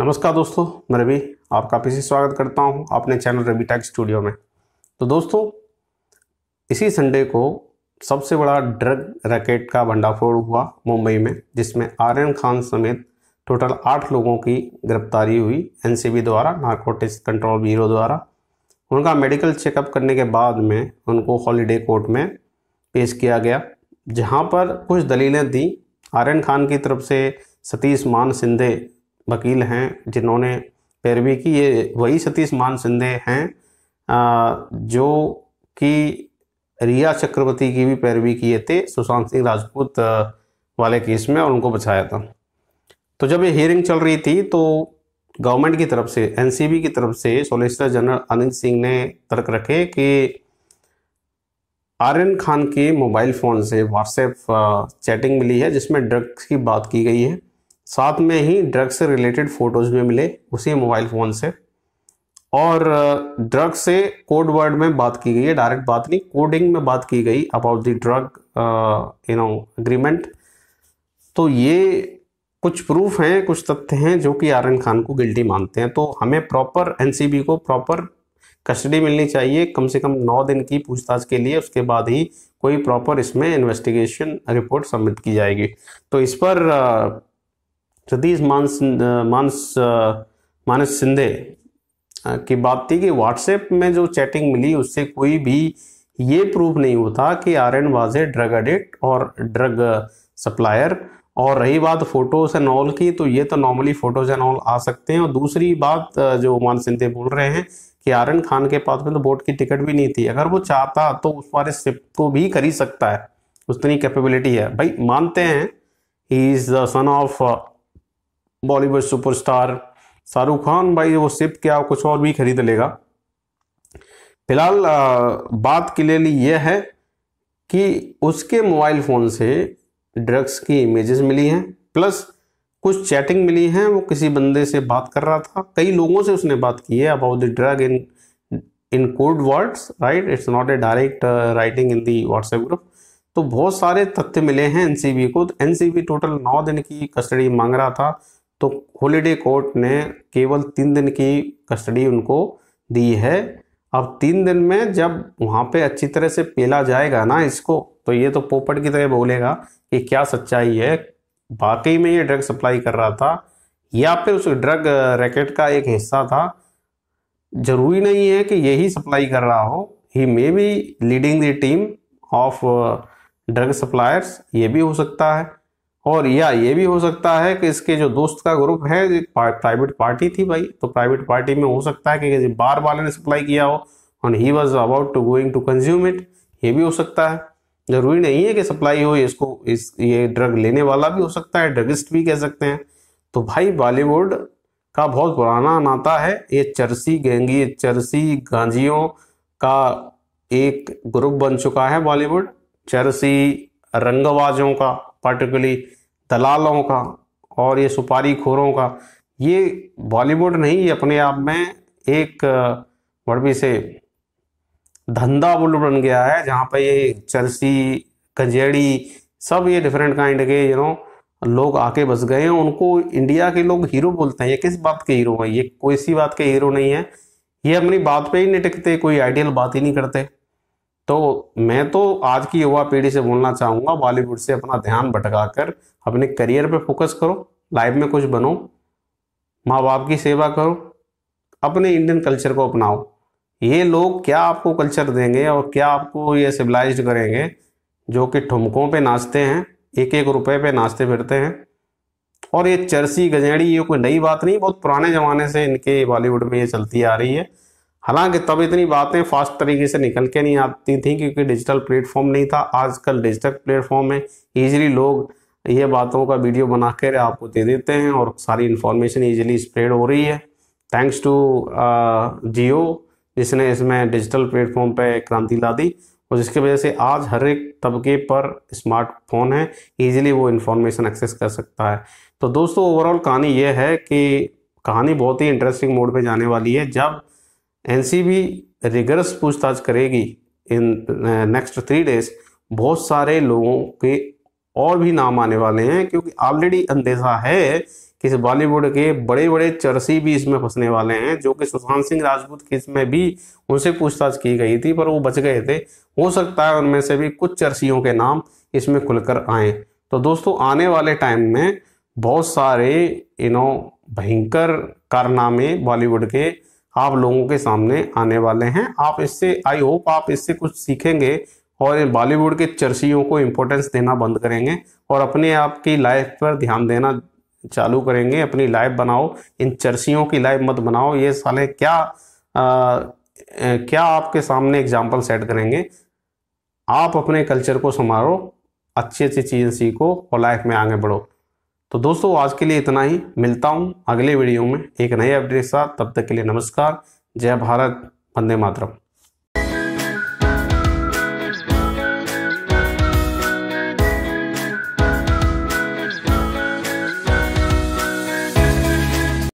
नमस्कार दोस्तों मैं रवि आपका फिर से स्वागत करता हूं अपने चैनल रवि टैक स्टूडियो में तो दोस्तों इसी संडे को सबसे बड़ा ड्रग रैकेट का भंडाफोड़ हुआ मुंबई में जिसमें आर्यन खान समेत टोटल आठ लोगों की गिरफ्तारी हुई एनसीबी द्वारा नार्कोटिक्स कंट्रोल ब्यूरो द्वारा उनका मेडिकल चेकअप करने के बाद में उनको हॉलीडे कोर्ट में पेश किया गया जहाँ पर कुछ दलीलें दी आर्यन खान की तरफ से सतीश मान सिंधे वकील हैं जिन्होंने पैरवी की ये वही सतीश मान सिंधे हैं जो कि रिया चक्रवर्ती की भी पैरवी किए थे सुशांत सिंह राजपूत वाले केस में और उनको बचाया था तो जब ये हियरिंग चल रही थी तो गवर्नमेंट की तरफ से एनसीबी की तरफ से सोलिसिटर जनरल अनिल सिंह ने तर्क रखे कि आर्यन खान के मोबाइल फ़ोन से व्हाट्सएप चैटिंग मिली है जिसमें ड्रग्स की बात की गई है साथ में ही ड्रग से रिलेटेड फ़ोटोज़ भी मिले उसी मोबाइल फ़ोन से और ड्रग से कोड वर्ड में बात की गई है डायरेक्ट बात नहीं कोडिंग में बात की गई about the drug you know agreement तो ये कुछ प्रूफ हैं कुछ तथ्य हैं जो कि आर्यन खान को गिल्टी मानते हैं तो हमें प्रॉपर एनसीबी को प्रॉपर कस्टडी मिलनी चाहिए कम से कम नौ दिन की पूछताछ के लिए उसके बाद ही कोई प्रॉपर इसमें इन्वेस्टिगेशन रिपोर्ट सबमिट की जाएगी तो इस पर तो दीज मानस मानस मानस सिंधे की बात थी कि व्हाट्सएप में जो चैटिंग मिली उससे कोई भी ये प्रूफ नहीं होता कि Aryan was a drug addict और ड्रग सप्लायर और रही बात फोटोज एंड ऑल की तो ये तो नॉर्मली फोटोज एंड ऑल आ सकते हैं और दूसरी बात जो मान सिंधे बोल रहे हैं कि आर एन खान के पास में तो बोर्ड की टिकट भी नहीं थी अगर वो चाहता तो उस बारे शिप को भी खरीद सकता है उतनी कैपेबिलिटी है भाई मानते हैं he is the son of Bollywood superstar Shahrukh Khan भाई वो सिप क्या कुछ और भी खरीद लेगा फिलहाल बात क्लियरली यह है कि उसके मोबाइल फ़ोन से ड्रग्स की इमेजेस मिली हैं प्लस कुछ चैटिंग मिली हैं वो किसी बंदे से बात कर रहा था कई लोगों से उसने बात की है about the drug in in code words right it's not a direct writing in the WhatsApp group तो बहुत सारे तथ्य मिले हैं एनसीबी को तो एनसीबी टोटल नौ दिन की कस्टडी मांग रहा था तो हॉलीडे कोर्ट ने केवल तीन दिन की कस्टडी उनको दी है अब तीन दिन में जब वहाँ पे अच्छी तरह से पेला जाएगा ना इसको तो ये तो पोपट की तरह बोलेगा कि क्या सच्चाई है वाकई में ये ड्रग सप्लाई कर रहा था या फिर उस ड्रग रैकेट का एक हिस्सा था जरूरी नहीं है कि यही सप्लाई कर रहा हो he may be leading the team of drug suppliers ये भी हो सकता है और या ये भी हो सकता है कि इसके जो दोस्त का ग्रुप है प्राइवेट पार्टी थी भाई तो प्राइवेट पार्टी में हो सकता है कि बार वाले ने सप्लाई किया हो और he was about to going to consume it ये भी हो सकता है जरूरी नहीं है कि सप्लाई हो इसको इस ये ड्रग लेने वाला भी हो सकता है ड्रगिस्ट भी कह सकते हैं तो भाई बॉलीवुड का बहुत पुराना नाता है ये चरसी गेंगी चरसी गांजियों का एक ग्रुप बन चुका है बॉलीवुड चरसी रंगबाजों का पार्टिकुलरली दलालों का और ये सुपारी खोरों का ये बॉलीवुड नहीं ये अपने आप में एक बड़बी से धंधा बुल बन गया है जहाँ पर ये चर्सी कंजेड़ी सब ये डिफरेंट काइंड के यू नो लोग आके बस गए हैं उनको इंडिया के लोग हीरो बोलते हैं ये किस बात के हीरो हैं ये कोई सी बात के हीरो नहीं है ये अपनी बात पे ही नहीं टिकते कोई आइडियल बात ही नहीं करते तो मैं तो आज की युवा पीढ़ी से बोलना चाहूँगा बॉलीवुड से अपना ध्यान भटका कर अपने करियर पे फोकस करो लाइफ में कुछ बनो माँ बाप की सेवा करो अपने इंडियन कल्चर को अपनाओ ये लोग क्या आपको कल्चर देंगे और क्या आपको ये सिविलाइज करेंगे जो कि ठुमकों पे नाचते हैं एक एक रुपए पे नाचते फिरते हैं और ये चर्सी गजेड़ी ये कोई नई बात नहीं बहुत पुराने ज़माने से इनके बॉलीवुड में ये चलती आ रही है हालांकि तब इतनी बातें फास्ट तरीके से निकल के नहीं आती थी क्योंकि डिजिटल प्लेटफॉर्म नहीं था आजकल डिजिटल प्लेटफॉर्म है ईजिली लोग ये बातों का वीडियो बना कर आपको दे देते हैं और सारी इन्फॉर्मेशन ईजिली स्प्रेड हो रही है थैंक्स टू जियो जिसने इसमें डिजिटल प्लेटफॉर्म पर क्रांति ला दी और जिसकी वजह से आज हर एक तबके पर स्मार्टफोन है ईजिली वो इन्फॉर्मेशन एक्सेस कर सकता है तो दोस्तों ओवरऑल कहानी ये है कि कहानी बहुत ही इंटरेस्टिंग मोड पे जाने वाली है जब एन सी बी रिगरस पूछताछ करेगी इन नेक्स्ट थ्री डेज बहुत सारे लोगों के और भी नाम आने वाले हैं क्योंकि ऑलरेडी अंदेशा है कि बॉलीवुड के बड़े बड़े चरसी भी इसमें फंसने वाले हैं जो कि सुशांत सिंह राजपूत केस में भी उनसे पूछताछ की गई थी पर वो बच गए थे हो सकता है उनमें से भी कुछ चरसियों के नाम इसमें खुलकर आए तो दोस्तों आने वाले टाइम में बहुत सारे यू नो भयंकर कारनामे बॉलीवुड के आप लोगों के सामने आने वाले हैं आप इससे आई होप आप इससे कुछ सीखेंगे और बॉलीवुड के चर्चियों को इम्पोर्टेंस देना बंद करेंगे और अपने आप की लाइफ पर ध्यान देना चालू करेंगे अपनी लाइफ बनाओ इन चर्चियों की लाइफ मत बनाओ ये साले क्या आ, क्या आपके सामने एग्जाम्पल सेट करेंगे आप अपने कल्चर को संभालो अच्छी अच्छी चीज़ें सीखो और लाइफ में आगे बढ़ो तो दोस्तों आज के लिए इतना ही मिलता हूँ अगले वीडियो में एक नए अपडेट के साथ तब तक के लिए नमस्कार जय भारत वंदे मातरम